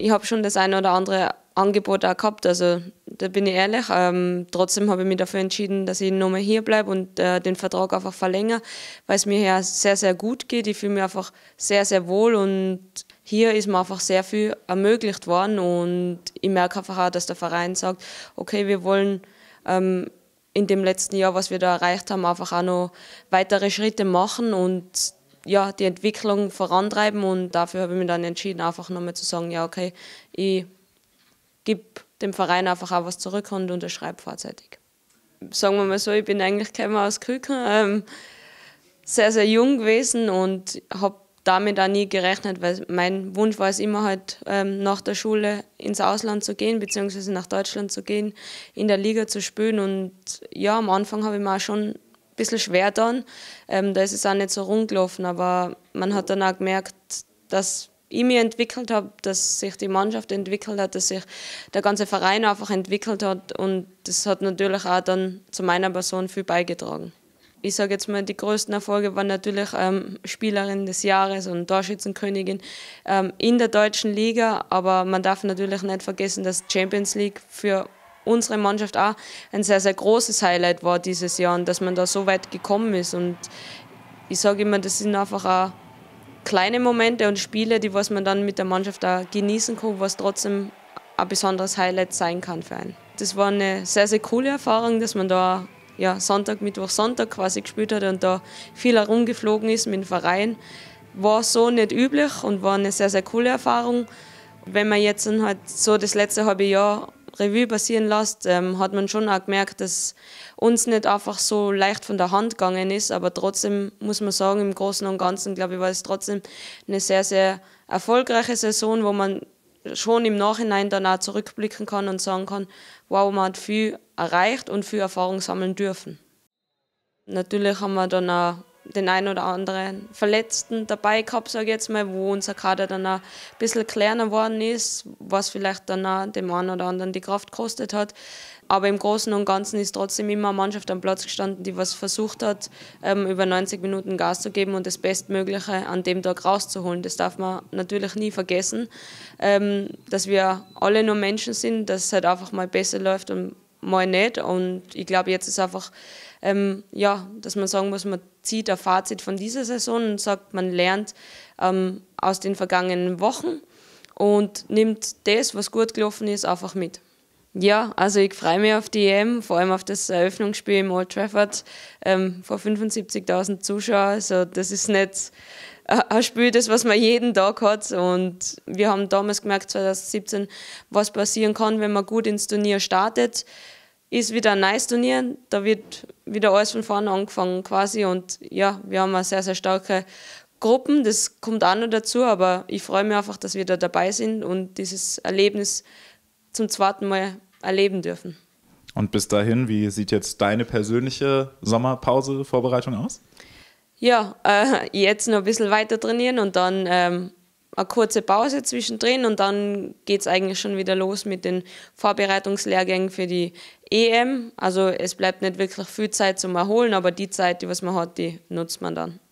ich habe schon das eine oder andere Angebot auch gehabt, also da bin ich ehrlich. Ähm, trotzdem habe ich mich dafür entschieden, dass ich nochmal hier bleibe und äh, den Vertrag einfach verlängere, weil es mir hier sehr, sehr gut geht. Ich fühle mich einfach sehr, sehr wohl und hier ist mir einfach sehr viel ermöglicht worden und ich merke einfach auch, dass der Verein sagt, okay, wir wollen ähm, in dem letzten Jahr, was wir da erreicht haben, einfach auch noch weitere Schritte machen und ja, die Entwicklung vorantreiben und dafür habe ich mich dann entschieden, einfach nochmal zu sagen, ja, okay, ich gebe dem Verein einfach auch was zurück und unterschreibe vorzeitig. Sagen wir mal so, ich bin eigentlich käme aus Krücken, ähm, sehr, sehr jung gewesen und habe damit auch nie gerechnet, weil mein Wunsch war es immer halt, ähm, nach der Schule ins Ausland zu gehen, beziehungsweise nach Deutschland zu gehen, in der Liga zu spielen. Und ja, am Anfang habe ich mir auch schon bisschen schwer dann. Ähm, da ist es auch nicht so rumgelaufen, aber man hat dann auch gemerkt, dass ich mich entwickelt habe, dass sich die Mannschaft entwickelt hat, dass sich der ganze Verein einfach entwickelt hat und das hat natürlich auch dann zu meiner Person viel beigetragen. Ich sage jetzt mal, die größten Erfolge waren natürlich ähm, Spielerin des Jahres und Torschützenkönigin ähm, in der deutschen Liga, aber man darf natürlich nicht vergessen, dass Champions League für unsere Mannschaft auch ein sehr, sehr großes Highlight war dieses Jahr und dass man da so weit gekommen ist. Und ich sage immer, das sind einfach auch kleine Momente und Spiele, die was man dann mit der Mannschaft da genießen kann, was trotzdem ein besonderes Highlight sein kann für einen. Das war eine sehr, sehr coole Erfahrung, dass man da ja, Sonntag, Mittwoch, Sonntag quasi gespielt hat und da viel herumgeflogen ist mit dem Verein. War so nicht üblich und war eine sehr, sehr coole Erfahrung. Wenn man jetzt halt so das letzte halbe Jahr Revue passieren lässt, ähm, hat man schon auch gemerkt, dass uns nicht einfach so leicht von der Hand gegangen ist. Aber trotzdem muss man sagen, im Großen und Ganzen, glaube ich, war es trotzdem eine sehr, sehr erfolgreiche Saison, wo man schon im Nachhinein dann auch zurückblicken kann und sagen kann, wow, man hat viel erreicht und viel Erfahrung sammeln dürfen. Natürlich haben wir dann auch den einen oder anderen Verletzten dabei gehabt, sage ich jetzt mal, wo unser Kader dann auch ein bisschen kleiner geworden ist, was vielleicht dann auch dem einen oder anderen die Kraft gekostet hat. Aber im Großen und Ganzen ist trotzdem immer eine Mannschaft am Platz gestanden, die was versucht hat, ähm, über 90 Minuten Gas zu geben und das Bestmögliche an dem Tag rauszuholen. Das darf man natürlich nie vergessen, ähm, dass wir alle nur Menschen sind, dass es halt einfach mal besser läuft und mal nicht. Und ich glaube, jetzt ist einfach, ähm, ja, dass man sagen muss, man zieht ein Fazit von dieser Saison und sagt, man lernt ähm, aus den vergangenen Wochen und nimmt das, was gut gelaufen ist, einfach mit. Ja, also ich freue mich auf die EM, vor allem auf das Eröffnungsspiel im Old Trafford ähm, vor 75.000 Zuschauern. Also das ist nicht äh, ein Spiel, das was man jeden Tag hat. Und wir haben damals gemerkt, 2017, was passieren kann, wenn man gut ins Turnier startet. Ist wieder ein nice Turnier, da wird wieder alles von vorne angefangen quasi. Und ja, wir haben eine sehr, sehr starke Gruppen, das kommt auch noch dazu, aber ich freue mich einfach, dass wir da dabei sind und dieses Erlebnis zum zweiten Mal erleben dürfen. Und bis dahin, wie sieht jetzt deine persönliche Sommerpause-Vorbereitung aus? Ja, äh, jetzt noch ein bisschen weiter trainieren und dann ähm, eine kurze Pause zwischendrin und dann geht es eigentlich schon wieder los mit den Vorbereitungslehrgängen für die EM. Also es bleibt nicht wirklich viel Zeit zum Erholen, aber die Zeit, die was man hat, die nutzt man dann.